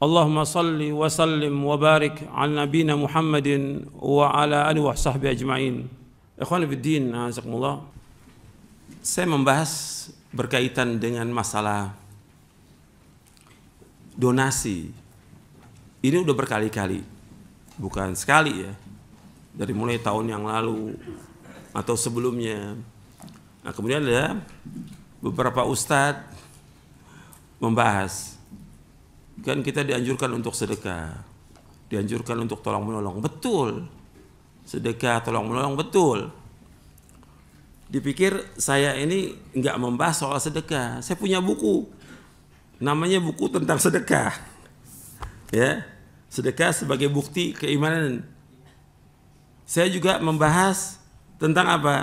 Allahumma salli wa wa barik al nabina Muhammadin wa ala alihi wa sahbihi ajma'in. Ikhwan الدين din, الله saya membahas berkaitan dengan masalah donasi ini udah berkali-kali bukan sekali ya dari mulai tahun yang lalu atau sebelumnya nah kemudian ada beberapa ustadz membahas kan kita dianjurkan untuk sedekah dianjurkan untuk tolong menolong betul sedekah tolong menolong betul dipikir saya ini nggak membahas soal sedekah saya punya buku namanya buku tentang sedekah ya sedekah sebagai bukti keimanan saya juga membahas tentang apa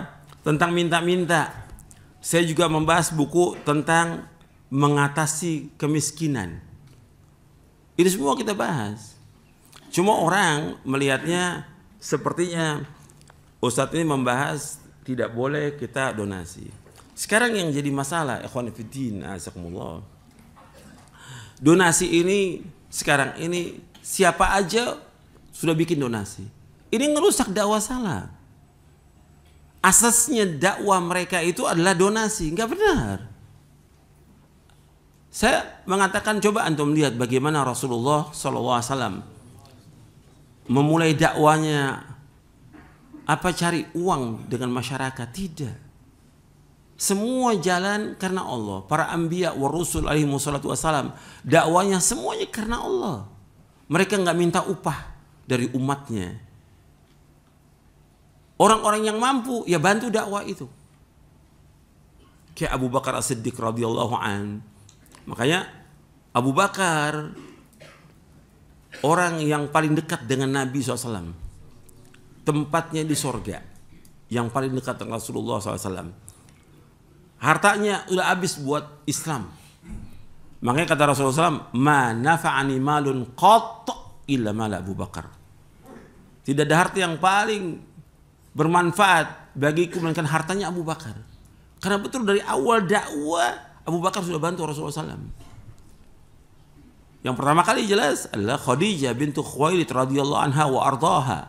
tentang minta-minta saya juga membahas buku tentang mengatasi kemiskinan ini semua kita bahas. Cuma orang melihatnya sepertinya Ustadz ini membahas tidak boleh kita donasi. Sekarang yang jadi masalah, ikhwan fiddin, Donasi ini sekarang ini siapa aja sudah bikin donasi. Ini ngerusak dakwah salah. Asasnya dakwah mereka itu adalah donasi, nggak benar. Saya mengatakan coba antum lihat bagaimana Rasulullah SAW memulai dakwanya apa cari uang dengan masyarakat tidak semua jalan karena Allah para ambiyah Warusul rusul alaihi musallatu wassalam dakwanya semuanya karena Allah mereka nggak minta upah dari umatnya orang-orang yang mampu ya bantu dakwah itu kayak Abu Bakar As-Siddiq radhiyallahu an Makanya Abu Bakar orang yang paling dekat dengan Nabi SAW tempatnya di sorga yang paling dekat dengan Rasulullah SAW hartanya udah habis buat Islam makanya kata Rasulullah SAW ma nafa'ani malun illa mala Abu Bakar tidak ada harta yang paling bermanfaat bagiku melainkan hartanya Abu Bakar karena betul dari awal dakwah Abu Bakar sudah bantu Rasulullah SAW. Yang pertama kali jelas adalah Khadijah bintu Khuwailid radhiyallahu anha wa ardaha.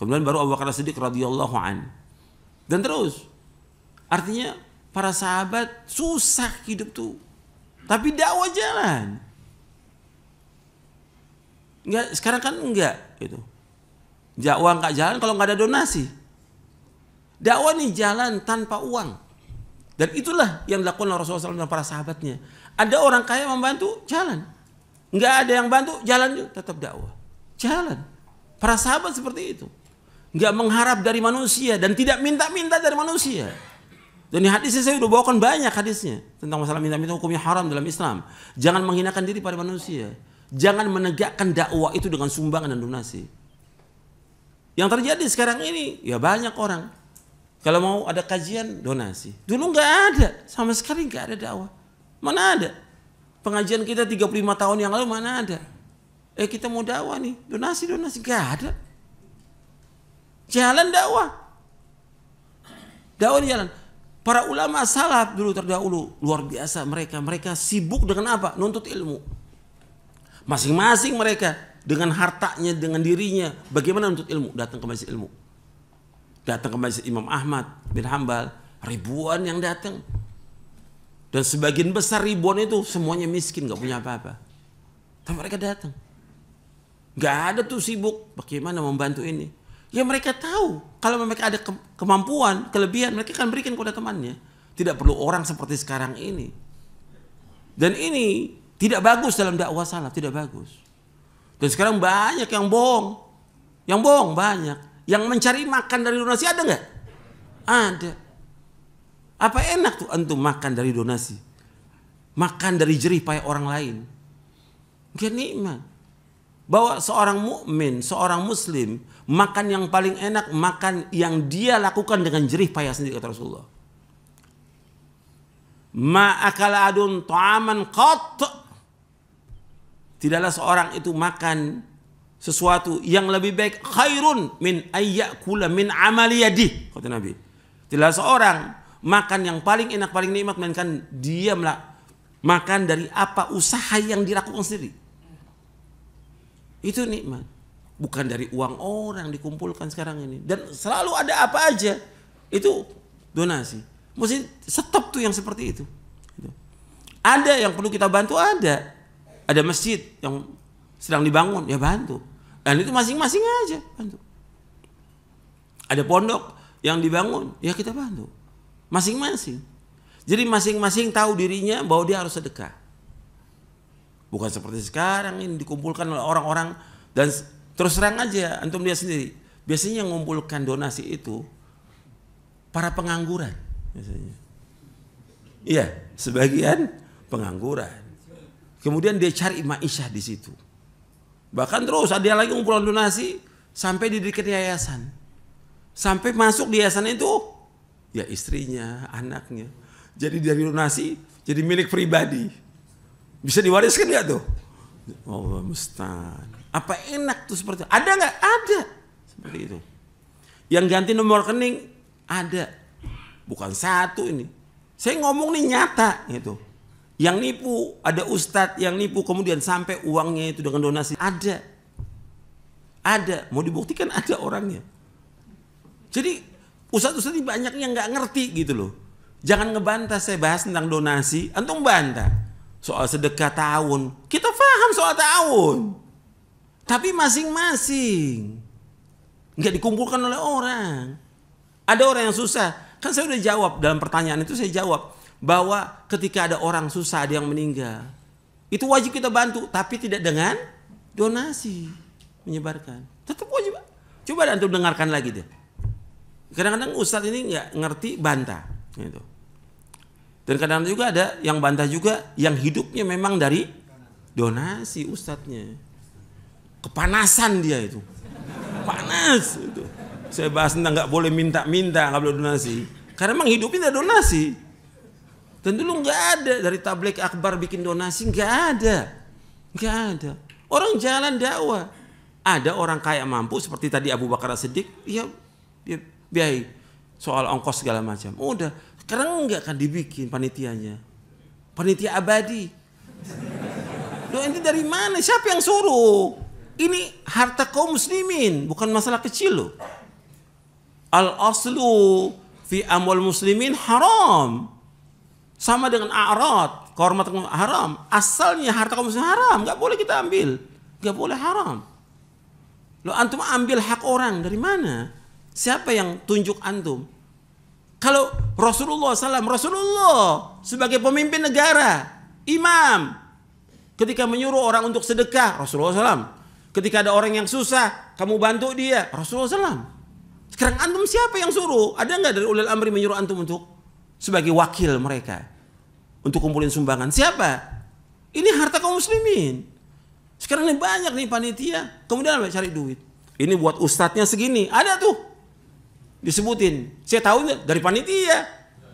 Kemudian baru Abu Bakar Siddiq radhiyallahu an. Dan terus. Artinya para sahabat susah hidup tuh. Tapi dakwah jalan. Enggak, sekarang kan enggak gitu. Dakwah enggak jalan kalau enggak ada donasi. Dakwah nih jalan tanpa uang. Dan itulah yang dilakukan Rasulullah SAW dan para sahabatnya. Ada orang kaya membantu, jalan. Enggak ada yang bantu, jalan juga tetap dakwah. Jalan. Para sahabat seperti itu. Enggak mengharap dari manusia dan tidak minta-minta dari manusia. Dan di hadisnya saya udah bawakan banyak hadisnya tentang masalah minta-minta hukumnya haram dalam Islam. Jangan menghinakan diri pada manusia. Jangan menegakkan dakwah itu dengan sumbangan dan donasi. Yang terjadi sekarang ini ya banyak orang kalau mau ada kajian donasi. Dulu nggak ada, sama sekali nggak ada dakwah. Mana ada? Pengajian kita 35 tahun yang lalu mana ada? Eh kita mau dakwah nih, donasi donasi nggak ada. Jalan dakwah. Dakwah jalan. Para ulama salaf dulu terdahulu luar biasa mereka. Mereka sibuk dengan apa? Nuntut ilmu. Masing-masing mereka dengan hartanya, dengan dirinya, bagaimana nuntut ilmu? Datang ke masjid ilmu datang ke masjid Imam Ahmad bin Hambal ribuan yang datang dan sebagian besar ribuan itu semuanya miskin nggak punya apa-apa tapi mereka datang nggak ada tuh sibuk bagaimana membantu ini ya mereka tahu kalau mereka ada ke kemampuan kelebihan mereka akan berikan kepada temannya tidak perlu orang seperti sekarang ini dan ini tidak bagus dalam dakwah salah tidak bagus dan sekarang banyak yang bohong yang bohong banyak yang mencari makan dari donasi ada nggak? Ada. Apa enak tuh antum makan dari donasi? Makan dari jerih payah orang lain. Gak nikmat. Bahwa seorang mukmin, seorang muslim, makan yang paling enak, makan yang dia lakukan dengan jerih payah sendiri kata Rasulullah. Ma'akala adun ta'aman qat. Tidaklah seorang itu makan sesuatu yang lebih baik khairun min ayyakula min amaliyadi kata Nabi. Jelas seorang makan yang paling enak paling nikmat melainkan dia makan dari apa usaha yang dilakukan sendiri. Itu nikmat. Bukan dari uang orang dikumpulkan sekarang ini. Dan selalu ada apa aja itu donasi. Mesti stop tuh yang seperti itu. Ada yang perlu kita bantu ada. Ada masjid yang sedang dibangun ya bantu dan itu masing-masing aja bantu ada pondok yang dibangun ya kita bantu masing-masing jadi masing-masing tahu dirinya bahwa dia harus sedekah bukan seperti sekarang ini dikumpulkan oleh orang-orang dan terus terang aja antum dia sendiri biasanya yang mengumpulkan donasi itu para pengangguran biasanya iya sebagian pengangguran kemudian dia cari maisha di situ Bahkan terus ada lagi ngumpulan donasi sampai di dekat yayasan. Sampai masuk di yayasan itu ya istrinya, anaknya. Jadi dari donasi jadi milik pribadi. Bisa diwariskan nggak tuh? Allah mustahil. Apa enak tuh seperti itu? Ada nggak? Ada. Seperti itu. Yang ganti nomor rekening ada. Bukan satu ini. Saya ngomong nih nyata gitu yang nipu, ada ustadz yang nipu kemudian sampai uangnya itu dengan donasi. Ada. Ada, mau dibuktikan ada orangnya. Jadi ustadz-ustadz banyak yang nggak ngerti gitu loh. Jangan ngebantah saya bahas tentang donasi, antum bantah. Soal sedekah tahun, kita paham soal tahun. Tapi masing-masing. Nggak dikumpulkan oleh orang. Ada orang yang susah. Kan saya udah jawab dalam pertanyaan itu saya jawab bahwa ketika ada orang susah, ada yang meninggal, itu wajib kita bantu, tapi tidak dengan donasi menyebarkan. Tetap wajib. Coba antum dengarkan lagi deh. Kadang-kadang ustadz ini nggak ngerti bantah gitu. Dan kadang-kadang juga ada yang bantah juga yang hidupnya memang dari donasi ustadznya. Kepanasan dia itu. Panas itu. Saya bahas tentang nggak boleh minta-minta, nggak boleh donasi. Karena memang hidupnya dari donasi. Dan dulu nggak ada dari tablik akbar bikin donasi, nggak ada. Nggak ada. Orang jalan dakwah. Ada orang kaya mampu seperti tadi Abu Bakar Sedik, ya, ya biayai soal ongkos segala macam. Udah, sekarang nggak akan dibikin panitianya. Panitia abadi. Loh ini dari mana? Siapa yang suruh? Ini harta kaum muslimin, bukan masalah kecil loh. Al aslu fi amwal muslimin haram. Sama dengan arad, kehormatan haram. Asalnya harta kamu muslim haram, nggak boleh kita ambil. Nggak boleh haram. Lo antum ambil hak orang dari mana? Siapa yang tunjuk antum? Kalau Rasulullah SAW, Rasulullah sebagai pemimpin negara, imam, ketika menyuruh orang untuk sedekah, Rasulullah SAW. Ketika ada orang yang susah, kamu bantu dia, Rasulullah SAW. Sekarang antum siapa yang suruh? Ada nggak dari ulil amri menyuruh antum untuk sebagai wakil mereka untuk kumpulin sumbangan. Siapa? Ini harta kaum muslimin. Sekarang ini banyak nih panitia, kemudian apa? cari duit. Ini buat ustadznya segini, ada tuh disebutin. Saya tahu dari panitia.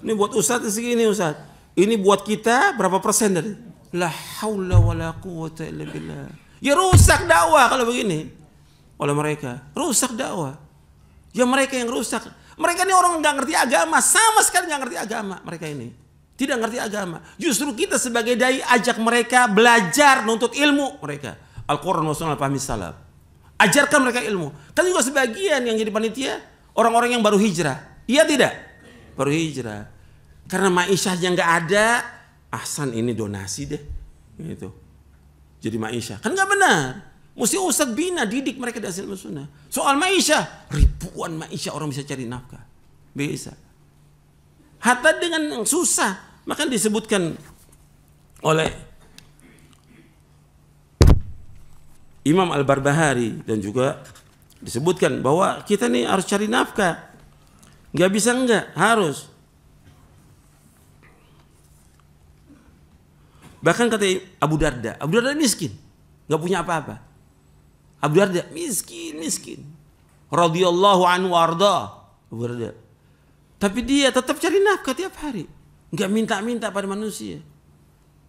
Ini buat ustadznya segini ustadz. Ini buat kita berapa persen dari? La haula wala quwata illa billah. Ya rusak dakwah kalau begini oleh mereka. Rusak dakwah. Ya mereka yang rusak. Mereka ini orang nggak ngerti agama, sama sekali nggak ngerti agama mereka ini. Tidak ngerti agama. Justru kita sebagai dai ajak mereka belajar nuntut ilmu mereka. Al-Quran wa sunnah al salaf. Ajarkan mereka ilmu. Kan juga sebagian yang jadi panitia, orang-orang yang baru hijrah. Iya tidak? Baru hijrah. Karena yang nggak ada, Ahsan ini donasi deh. Gitu. Jadi ma'isyah. Kan nggak benar. Mesti Ustaz bina, didik mereka dari asal sunnah. Soal maisha, ribuan maisha orang bisa cari nafkah. Bisa. Hatta dengan yang susah. Maka disebutkan oleh Imam Al-Barbahari dan juga disebutkan bahwa kita nih harus cari nafkah. Nggak bisa enggak, harus. Bahkan kata Abu Darda, Abu Darda miskin, nggak punya apa-apa. Abu Darda miskin miskin radhiyallahu anhu arda Abu Darda tapi dia tetap cari nafkah tiap hari Enggak minta-minta pada manusia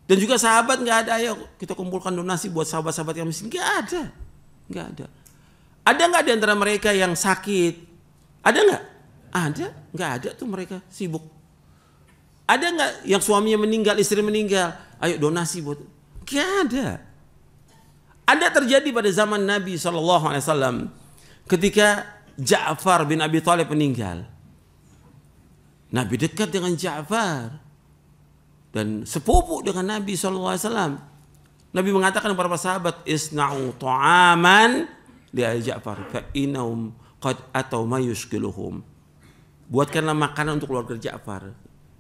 dan juga sahabat enggak ada ayo kita kumpulkan donasi buat sahabat-sahabat yang miskin Enggak ada Enggak ada ada enggak di antara mereka yang sakit ada enggak? ada Enggak ada tuh mereka sibuk ada enggak yang suaminya meninggal istri meninggal ayo donasi buat Enggak ada ada terjadi pada zaman Nabi SAW ketika Ja'far bin Abi Thalib meninggal. Nabi dekat dengan Ja'far dan sepupu dengan Nabi SAW. Nabi mengatakan kepada para sahabat, "Isna'u ta'aman li Ja'far Inaum qad atau mayuskiluhum." Buatkanlah makanan untuk keluarga Ja'far.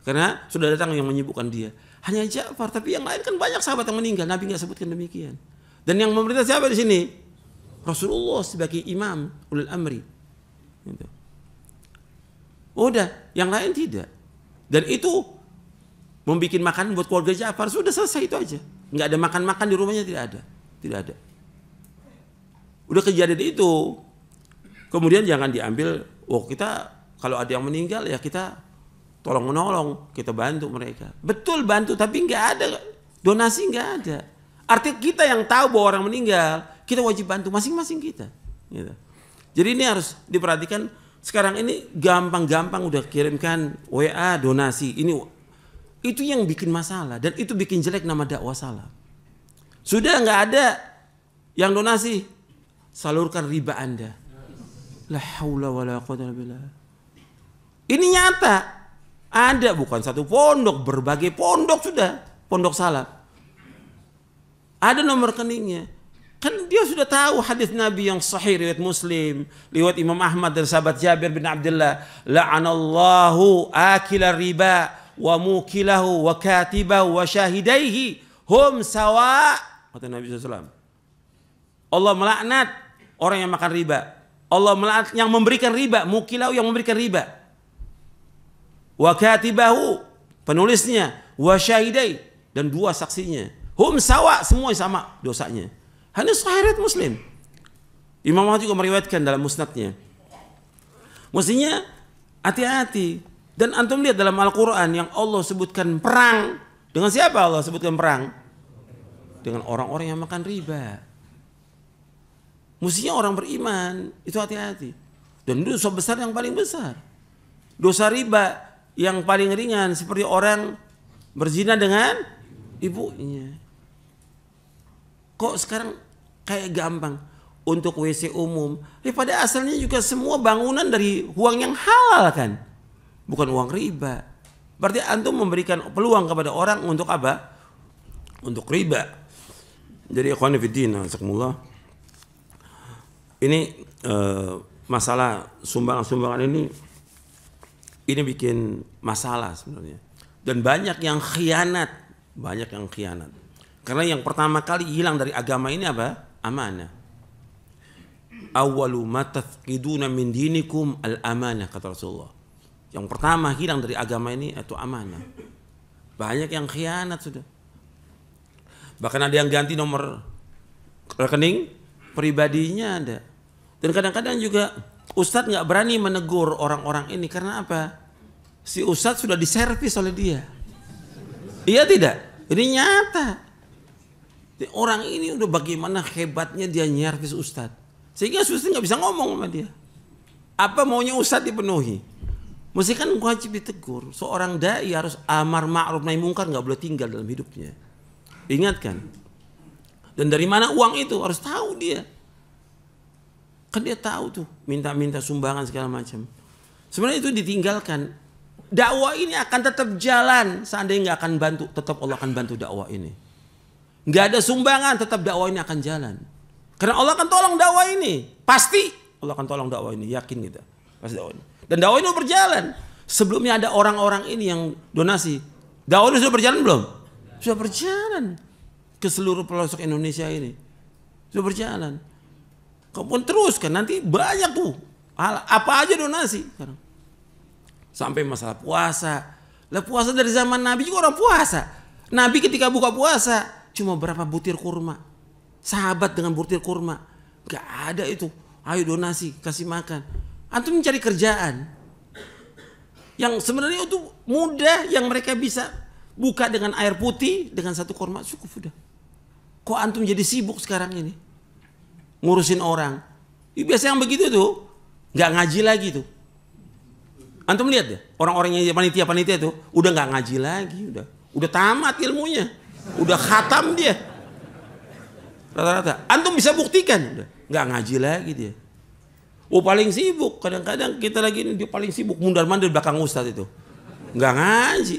Karena sudah datang yang menyibukkan dia. Hanya Ja'far, tapi yang lain kan banyak sahabat yang meninggal. Nabi nggak sebutkan demikian. Dan yang memerintah siapa di sini? Rasulullah sebagai imam ulul amri. Gitu. Oh, udah, yang lain tidak. Dan itu membuat makan buat keluarga Ja'far sudah selesai itu aja. Enggak ada makan-makan di rumahnya tidak ada, tidak ada. Udah kejadian itu, kemudian jangan diambil. Oh kita kalau ada yang meninggal ya kita tolong menolong, kita bantu mereka. Betul bantu, tapi enggak ada donasi enggak ada. Arti kita yang tahu bahwa orang meninggal, kita wajib bantu masing-masing kita. Gitu. Jadi ini harus diperhatikan. Sekarang ini gampang-gampang udah kirimkan WA donasi. Ini itu yang bikin masalah dan itu bikin jelek nama dakwah salah. Sudah nggak ada yang donasi, salurkan riba Anda. La haula wala quwata Ini nyata. Ada bukan satu pondok, berbagai pondok sudah, pondok salah ada nomor rekeningnya. Kan dia sudah tahu hadis Nabi yang sahih riwayat Muslim, riwayat Imam Ahmad dan sahabat Jabir bin Abdullah, la'anallahu akila riba wa mukilahu wa katibahu wa syahidaihi hum sawa kata Nabi SAW. Allah melaknat orang yang makan riba. Allah melaknat yang memberikan riba, mukilahu yang memberikan riba. Wa katibahu penulisnya, wa syahidai dan dua saksinya Hum sawa, semua sama dosanya. Hanya sahirat muslim. Imam Ahmad juga meriwayatkan dalam musnadnya. Maksudnya hati-hati. Dan antum lihat dalam Al-Quran yang Allah sebutkan perang. Dengan siapa Allah sebutkan perang? Dengan orang-orang yang makan riba. Mestinya orang beriman. Itu hati-hati. Dan dosa besar yang paling besar. Dosa riba yang paling ringan seperti orang berzina dengan ibunya kok sekarang kayak gampang untuk WC umum. Daripada ya, asalnya juga semua bangunan dari uang yang halal kan. Bukan uang riba. Berarti antum memberikan peluang kepada orang untuk apa? Untuk riba. Jadi ikhwan fillah, Ini uh, masalah sumbangan-sumbangan ini ini bikin masalah sebenarnya. Dan banyak yang khianat, banyak yang khianat. Karena yang pertama kali hilang dari agama ini apa? Amanah. Awalu matafkiduna min dinikum al-amanah kata Rasulullah. Yang pertama hilang dari agama ini itu amanah. Banyak yang khianat sudah. Bahkan ada yang ganti nomor rekening pribadinya ada. Dan kadang-kadang juga Ustadz nggak berani menegur orang-orang ini karena apa? Si Ustadz sudah diservis oleh dia. Iya tidak? Ini nyata. Orang ini udah bagaimana hebatnya dia nyervis Ustad, Sehingga suster nggak bisa ngomong sama dia. Apa maunya Ustad dipenuhi? Mesti kan wajib ditegur. Seorang dai harus amar ma'ruf nahi mungkar nggak boleh tinggal dalam hidupnya. Ingatkan. Dan dari mana uang itu harus tahu dia. Kan dia tahu tuh minta-minta sumbangan segala macam. Sebenarnya itu ditinggalkan. Dakwah ini akan tetap jalan seandainya nggak akan bantu, tetap Allah akan bantu dakwah ini nggak ada sumbangan, tetap dakwah ini akan jalan. Karena Allah akan tolong dakwah ini, pasti Allah akan tolong dakwah ini, yakin kita. Pasti dakwah ini. Dan dakwah ini berjalan. Sebelumnya ada orang-orang ini yang donasi. Dakwah ini sudah berjalan belum? Sudah berjalan ke seluruh pelosok Indonesia ini. Sudah berjalan. Kemudian kan nanti banyak tuh apa aja donasi sekarang. Sampai masalah puasa. Lah puasa dari zaman Nabi juga orang puasa. Nabi ketika buka puasa cuma berapa butir kurma. Sahabat dengan butir kurma. Gak ada itu. Ayo donasi, kasih makan. Antum mencari kerjaan. Yang sebenarnya itu mudah yang mereka bisa buka dengan air putih, dengan satu kurma cukup sudah. Kok antum jadi sibuk sekarang ini? Ngurusin orang. Biasanya yang begitu tuh gak ngaji lagi tuh. Antum lihat deh, orang-orang yang panitia-panitia tuh udah gak ngaji lagi, udah udah tamat ilmunya Udah khatam dia. Rata-rata. Antum bisa buktikan. Nggak ngaji lagi dia. Oh paling sibuk. Kadang-kadang kita lagi ini dia paling sibuk. Mundar mandir belakang ustadz itu. Nggak ngaji.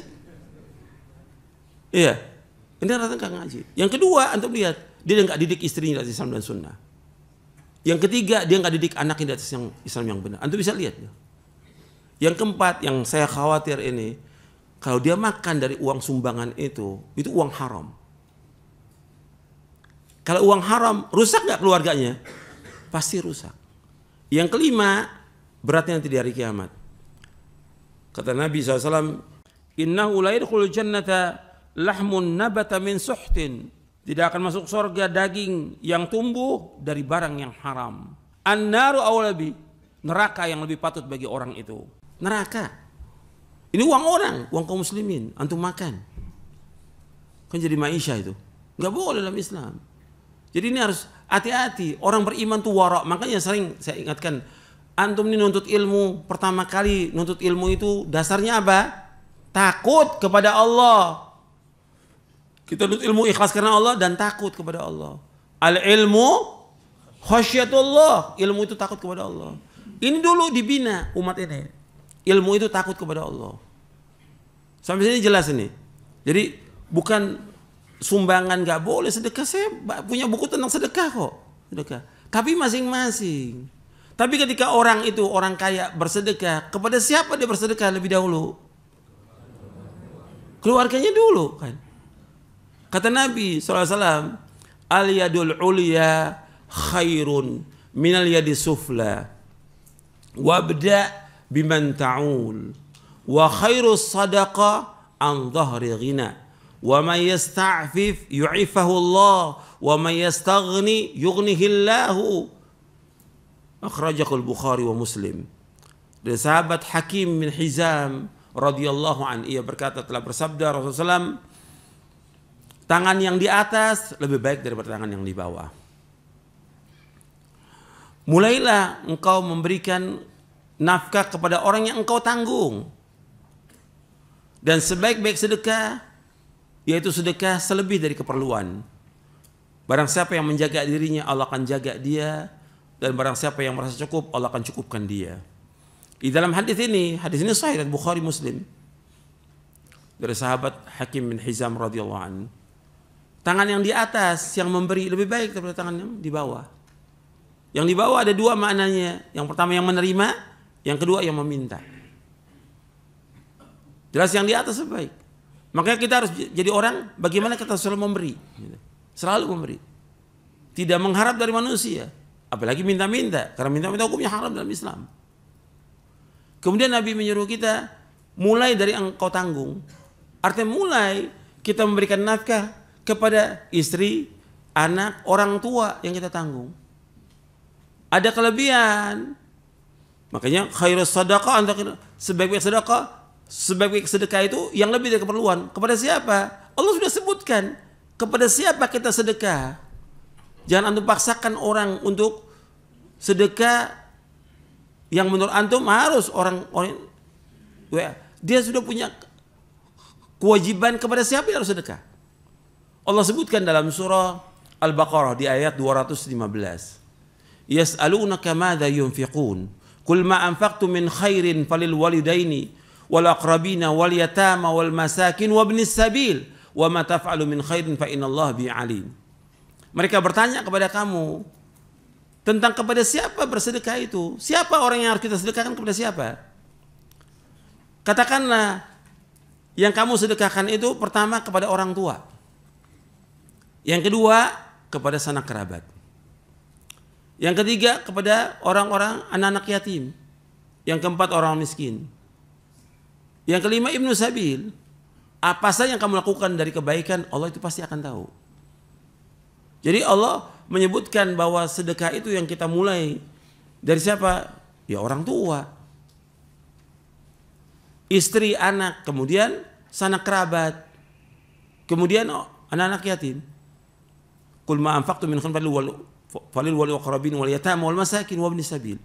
Iya. Ini rata-rata nggak ngaji. Yang kedua, antum lihat. Dia nggak didik istrinya dari Islam dan Sunnah. Yang ketiga, dia nggak didik anaknya dari yang Islam yang benar. Antum bisa lihat. Yang keempat, yang saya khawatir ini, kalau dia makan dari uang sumbangan itu, itu uang haram. Kalau uang haram, rusak nggak keluarganya? Pasti rusak. Yang kelima, beratnya nanti di hari kiamat. Kata Nabi SAW, Innahu la jannata lahmun nabata min suhtin. Tidak akan masuk surga daging yang tumbuh dari barang yang haram. An-naru lebih. Neraka yang lebih patut bagi orang itu. Neraka. Ini uang orang, uang kaum muslimin, antum makan. Kan jadi maisha itu. Nggak boleh dalam Islam. Jadi ini harus hati-hati. Orang beriman tuh warak Makanya sering saya ingatkan, antum ini nuntut ilmu, pertama kali nuntut ilmu itu dasarnya apa? Takut kepada Allah. Kita nuntut ilmu ikhlas karena Allah dan takut kepada Allah. Al ilmu khasyatullah. Ilmu itu takut kepada Allah. Ini dulu dibina umat ini. Ilmu itu takut kepada Allah. Sampai sini jelas ini. Jadi bukan sumbangan nggak boleh sedekah. Saya punya buku tentang sedekah kok. Sedekah. Tapi masing-masing. Tapi ketika orang itu orang kaya bersedekah, kepada siapa dia bersedekah lebih dahulu? Keluarganya dulu kan. Kata Nabi SAW, Al yadul ulia khairun minal yadi sufla. Wabda biman ta'ul wa khairus sadaqa an dhahri ghina wa man yasta'fif yu'ifahu Allah wa man yastaghni yughnihi Allah akhrajahu al Bukhari wa Muslim dari sahabat Hakim bin Hizam radhiyallahu an ia berkata telah bersabda Rasulullah tangan yang di atas lebih baik daripada tangan yang di bawah mulailah engkau memberikan nafkah kepada orang yang engkau tanggung. Dan sebaik-baik sedekah, yaitu sedekah selebih dari keperluan. Barang siapa yang menjaga dirinya, Allah akan jaga dia. Dan barang siapa yang merasa cukup, Allah akan cukupkan dia. Di dalam hadis ini, hadis ini sahih dan Bukhari Muslim. Dari sahabat Hakim bin Hizam radhiyallahu anhu. Tangan yang di atas yang memberi lebih baik daripada tangan yang di bawah. Yang di bawah ada dua maknanya. Yang pertama yang menerima, yang kedua yang meminta. Jelas yang di atas sebaik. Makanya kita harus jadi orang bagaimana kita selalu memberi. Selalu memberi. Tidak mengharap dari manusia. Apalagi minta-minta. Karena minta-minta hukumnya haram dalam Islam. Kemudian Nabi menyuruh kita mulai dari engkau tanggung. Artinya mulai kita memberikan nafkah kepada istri, anak, orang tua yang kita tanggung. Ada kelebihan, Makanya khairus sedekah antara sebaik-baik sedekah, sebaik-baik sedekah itu yang lebih dari keperluan. Kepada siapa? Allah sudah sebutkan. Kepada siapa kita sedekah? Jangan antum paksakan orang untuk sedekah yang menurut antum harus orang orang dia sudah punya kewajiban kepada siapa yang harus sedekah. Allah sebutkan dalam surah Al-Baqarah di ayat 215. Yas'alunaka madza yunfiqun Kul ma anfaqtu min khairin falil walidaini wal aqrabina wal yatama wal masakin wabnis sabil wa ma taf'alu min khairin fa innallaha bi alim. Mereka bertanya kepada kamu tentang kepada siapa bersedekah itu? Siapa orang yang harus kita sedekahkan kepada siapa? Katakanlah yang kamu sedekahkan itu pertama kepada orang tua. Yang kedua kepada sanak kerabat. Yang ketiga kepada orang-orang anak-anak yatim. Yang keempat orang miskin. Yang kelima Ibnu Sabil. Apa saja yang kamu lakukan dari kebaikan Allah itu pasti akan tahu. Jadi Allah menyebutkan bahwa sedekah itu yang kita mulai dari siapa? Ya orang tua. Istri, anak, kemudian sanak kerabat. Kemudian oh, anak-anak yatim. Kul ma'anfaqtu min khunfadlu falil wal aqrabin wal yatam wal masakin wa sabil.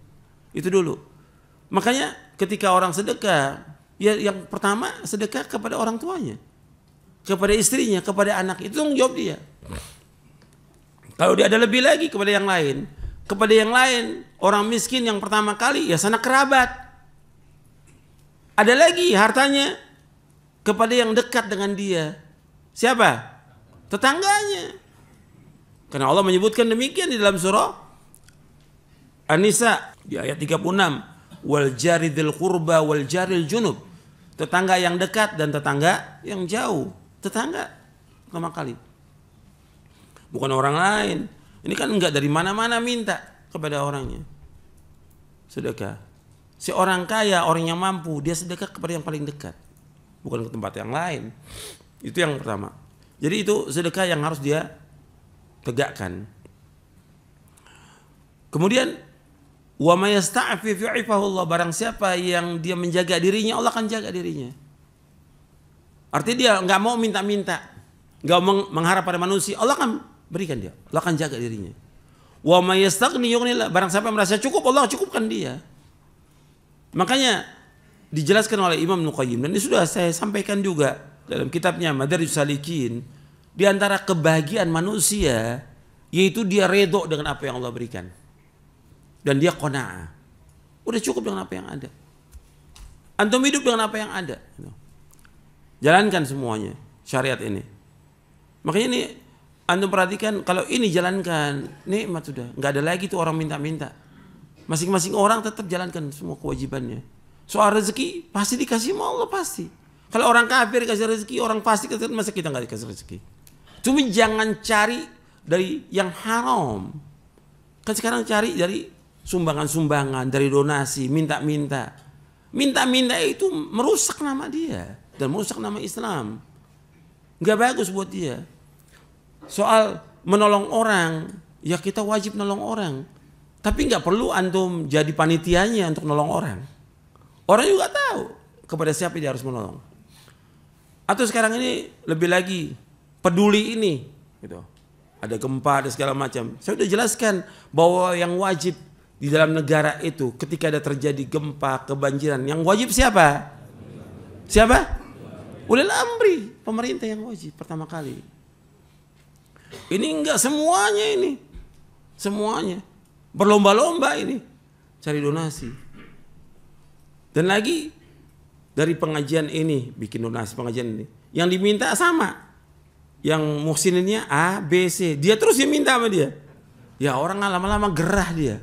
Itu dulu. Makanya ketika orang sedekah, ya yang pertama sedekah kepada orang tuanya. Kepada istrinya, kepada anak itu tanggung jawab dia. Kalau dia ada lebih lagi kepada yang lain, kepada yang lain, orang miskin yang pertama kali ya sana kerabat. Ada lagi hartanya kepada yang dekat dengan dia. Siapa? Tetangganya. Karena Allah menyebutkan demikian di dalam surah An-Nisa di ayat 36, wal jaridil qurba wal jaril junub. Tetangga yang dekat dan tetangga yang jauh. Tetangga pertama kali. Bukan orang lain. Ini kan enggak dari mana-mana minta kepada orangnya. Sedekah. Si orang kaya, orang yang mampu, dia sedekah kepada yang paling dekat. Bukan ke tempat yang lain. Itu yang pertama. Jadi itu sedekah yang harus dia tegakkan. Kemudian wa mayasta'fif yu'ifahullah barang siapa yang dia menjaga dirinya Allah akan jaga dirinya. Artinya dia nggak mau minta-minta, nggak mengharap pada manusia, Allah akan berikan dia, Allah akan jaga dirinya. Wa mayastaghni yughnillah barang siapa yang merasa cukup Allah cukupkan dia. Makanya dijelaskan oleh Imam Nukayim dan ini sudah saya sampaikan juga dalam kitabnya Madarijus Salikin di antara kebahagiaan manusia yaitu dia redho dengan apa yang Allah berikan dan dia kona'ah udah cukup dengan apa yang ada antum hidup dengan apa yang ada jalankan semuanya syariat ini makanya ini antum perhatikan kalau ini jalankan nikmat sudah nggak ada lagi tuh orang minta-minta masing-masing orang tetap jalankan semua kewajibannya soal rezeki pasti dikasih sama Allah pasti kalau orang kafir dikasih rezeki orang pasti masa kita nggak dikasih rezeki Cumi jangan cari dari yang haram. Kan sekarang cari dari sumbangan-sumbangan, dari donasi, minta-minta. Minta-minta itu merusak nama dia dan merusak nama Islam. Nggak bagus buat dia. Soal menolong orang, ya kita wajib nolong orang. Tapi nggak perlu antum jadi panitianya untuk nolong orang. Orang juga tahu kepada siapa dia harus menolong. Atau sekarang ini lebih lagi peduli ini gitu ada gempa ada segala macam saya sudah jelaskan bahwa yang wajib di dalam negara itu ketika ada terjadi gempa kebanjiran yang wajib siapa siapa ulil amri pemerintah yang wajib pertama kali ini enggak semuanya ini semuanya berlomba-lomba ini cari donasi dan lagi dari pengajian ini bikin donasi pengajian ini yang diminta sama yang muhsininnya A, B, C. Dia terus yang minta sama dia. Ya orang lama-lama gerah dia.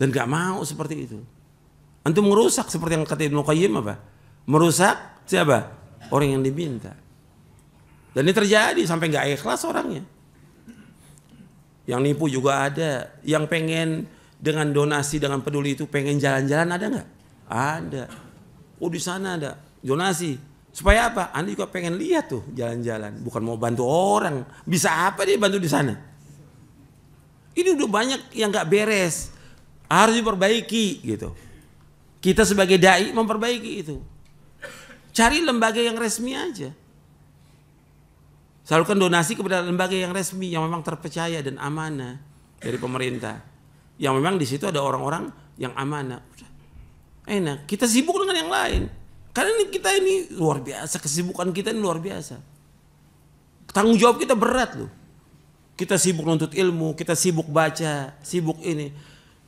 Dan gak mau seperti itu. Antum merusak seperti yang kata Ibnu Qayyim apa? Merusak siapa? Orang yang diminta. Dan ini terjadi sampai nggak ikhlas orangnya. Yang nipu juga ada. Yang pengen dengan donasi dengan peduli itu pengen jalan-jalan ada nggak? Ada. Oh di sana ada donasi Supaya apa? Anda juga pengen lihat tuh jalan-jalan, bukan mau bantu orang. Bisa apa dia bantu di sana? Ini udah banyak yang nggak beres, harus diperbaiki gitu. Kita sebagai dai memperbaiki itu. Cari lembaga yang resmi aja. Salurkan donasi kepada lembaga yang resmi yang memang terpercaya dan amanah dari pemerintah. Yang memang di situ ada orang-orang yang amanah. Enak. Kita sibuk dengan yang lain karena ini kita ini luar biasa, kesibukan kita ini luar biasa. Tanggung jawab kita berat loh. Kita sibuk nuntut ilmu, kita sibuk baca, sibuk ini.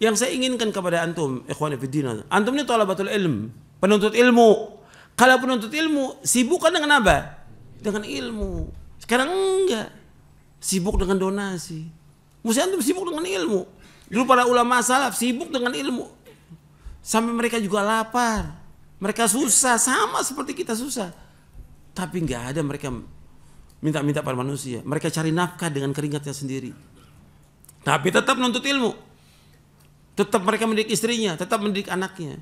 Yang saya inginkan kepada antum, ikhwan fillah, antum ini talabatul ilm, penuntut ilmu. Kalau penuntut ilmu, sibuk dengan apa? Dengan ilmu. Sekarang enggak. Sibuk dengan donasi. Mesti antum sibuk dengan ilmu. Dulu para ulama salaf sibuk dengan ilmu. Sampai mereka juga lapar. Mereka susah sama seperti kita susah. Tapi nggak ada mereka minta-minta pada manusia. Mereka cari nafkah dengan keringatnya sendiri. Tapi tetap nuntut ilmu. Tetap mereka mendidik istrinya, tetap mendidik anaknya.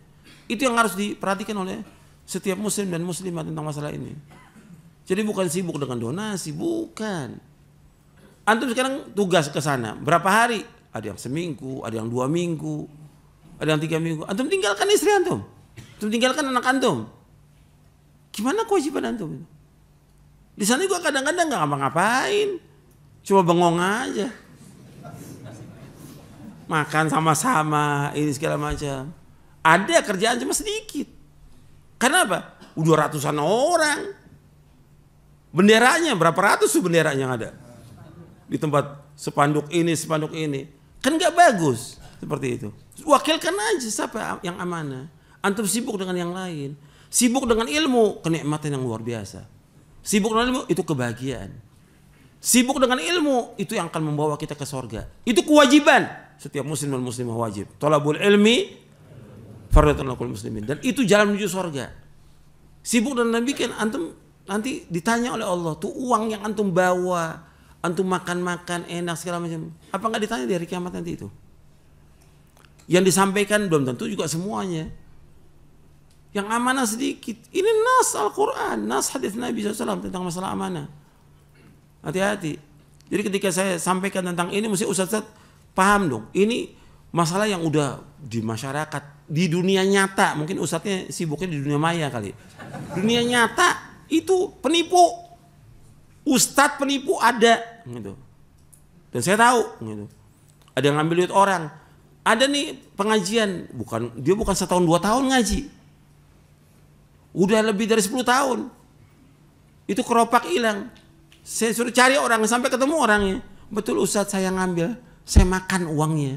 Itu yang harus diperhatikan oleh setiap muslim dan muslimah tentang masalah ini. Jadi bukan sibuk dengan donasi, bukan. Antum sekarang tugas ke sana, berapa hari? Ada yang seminggu, ada yang dua minggu, ada yang tiga minggu. Antum tinggalkan istri antum. Antum tinggalkan anak antum. Gimana kewajiban antum Di sana juga kadang-kadang nggak ngapa-ngapain. Cuma bengong aja. Makan sama-sama, ini segala macam. Ada kerjaan cuma sedikit. Karena apa? Udah ratusan orang. Benderanya, berapa ratus tuh benderanya yang ada? Di tempat sepanduk ini, sepanduk ini. Kan nggak bagus seperti itu. Wakilkan aja siapa yang amanah antum sibuk dengan yang lain sibuk dengan ilmu kenikmatan yang luar biasa sibuk dengan ilmu itu kebahagiaan sibuk dengan ilmu itu yang akan membawa kita ke sorga itu kewajiban setiap muslim dan muslimah wajib tolabul ilmi fardhatun muslimin dan itu jalan menuju sorga sibuk dengan demikian antum nanti ditanya oleh Allah tuh uang yang antum bawa antum makan-makan enak segala macam apa nggak ditanya dari kiamat nanti itu yang disampaikan belum tentu juga semuanya yang amanah sedikit. Ini nas Al-Quran, nas hadis Nabi SAW tentang masalah amanah. Hati-hati. Jadi ketika saya sampaikan tentang ini, mesti ustadz paham dong. Ini masalah yang udah di masyarakat, di dunia nyata. Mungkin ustadznya sibuknya di dunia maya kali. Dunia nyata itu penipu. Ustadz penipu ada gitu. Dan saya tahu gitu. Ada yang ngambil duit orang. Ada nih pengajian, bukan dia bukan setahun dua tahun ngaji. Udah lebih dari 10 tahun. Itu keropak hilang. Saya suruh cari orang sampai ketemu orangnya. Betul Ustaz saya ngambil, saya makan uangnya.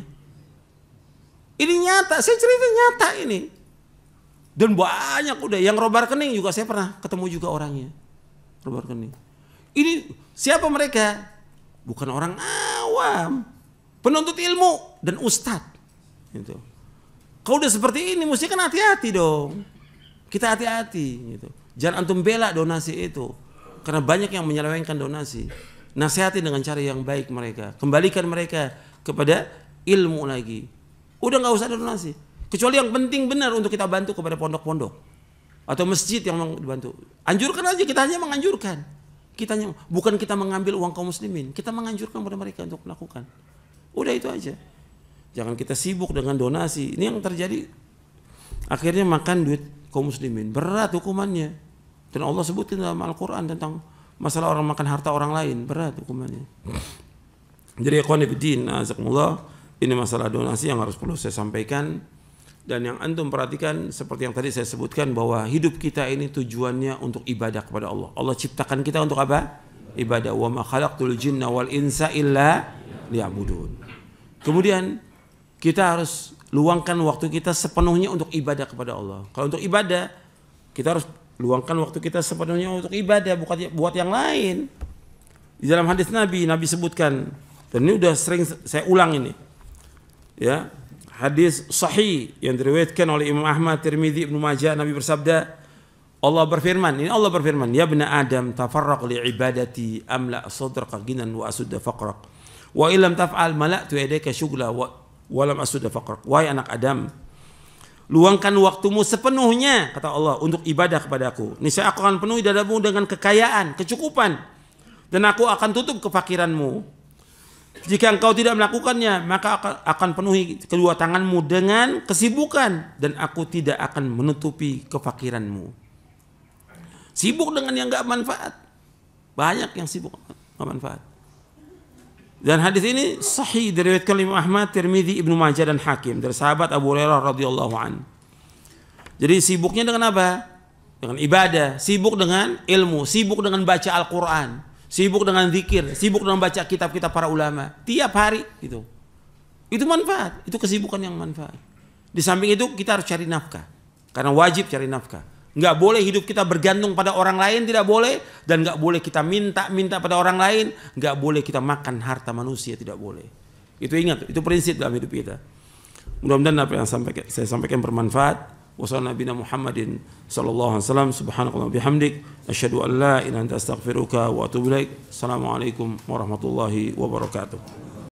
Ini nyata, saya cerita nyata ini. Dan banyak udah yang robar kening juga saya pernah ketemu juga orangnya. Robar kening. Ini siapa mereka? Bukan orang awam. Penuntut ilmu dan ustadz. Gitu. Kalau udah seperti ini mesti kan hati-hati dong. Kita hati-hati gitu. Jangan antum bela donasi itu karena banyak yang menyelewengkan donasi. Nasihati dengan cara yang baik mereka. Kembalikan mereka kepada ilmu lagi. Udah nggak usah ada donasi. Kecuali yang penting benar untuk kita bantu kepada pondok-pondok atau masjid yang dibantu. Anjurkan aja kita hanya menganjurkan. Kita hanya, bukan kita mengambil uang kaum muslimin, kita menganjurkan kepada mereka untuk melakukan. Udah itu aja. Jangan kita sibuk dengan donasi. Ini yang terjadi akhirnya makan duit kaum muslimin berat hukumannya dan Allah sebutin dalam Al-Quran tentang masalah orang makan harta orang lain berat hukumannya jadi ikhwanifidin azakumullah ini masalah donasi yang harus perlu saya sampaikan dan yang antum perhatikan seperti yang tadi saya sebutkan bahwa hidup kita ini tujuannya untuk ibadah kepada Allah Allah ciptakan kita untuk apa? ibadah wa ma khalaqtul jinna wal insa illa liya'budun kemudian kita harus luangkan waktu kita sepenuhnya untuk ibadah kepada Allah. Kalau untuk ibadah, kita harus luangkan waktu kita sepenuhnya untuk ibadah, bukan ya, buat yang lain. Di dalam hadis Nabi, Nabi sebutkan, dan ini udah sering saya ulang ini. Ya, hadis sahih yang diriwayatkan oleh Imam Ahmad, Tirmidzi, Ibnu Majah, Nabi bersabda, Allah berfirman, ini Allah berfirman, ya bena Adam tafarraq li ibadati amla sadraka ginan wa asudda faqraq. Wa ilam taf'al tu yadayka syugla wa Walam asuda faqrak. Wahai anak Adam, luangkan waktumu sepenuhnya kata Allah untuk ibadah kepada Aku Niscaya aku akan penuhi dadamu dengan kekayaan, kecukupan dan aku akan tutup kefakiranmu. Jika engkau tidak melakukannya, maka akan, penuhi kedua tanganmu dengan kesibukan dan aku tidak akan menutupi kefakiranmu. Sibuk dengan yang nggak manfaat. Banyak yang sibuk nggak manfaat. Dan hadis ini sahih diriwayatkan Imam Ahmad, Tirmidzi, Ibnu Majah dan Hakim dari sahabat Abu Hurairah radhiyallahu an. Jadi sibuknya dengan apa? Dengan ibadah, sibuk dengan ilmu, sibuk dengan baca Al-Qur'an, sibuk dengan zikir, sibuk dengan baca kitab-kitab para ulama tiap hari gitu. Itu manfaat, itu kesibukan yang manfaat. Di samping itu kita harus cari nafkah. Karena wajib cari nafkah. Nggak boleh hidup kita bergantung pada orang lain, tidak boleh. Dan nggak boleh kita minta-minta pada orang lain. Nggak boleh kita makan harta manusia, tidak boleh. Itu ingat, itu prinsip dalam hidup kita. Mudah-mudahan apa yang saya sampaikan bermanfaat. Wassalamualaikum warahmatullahi wabarakatuh.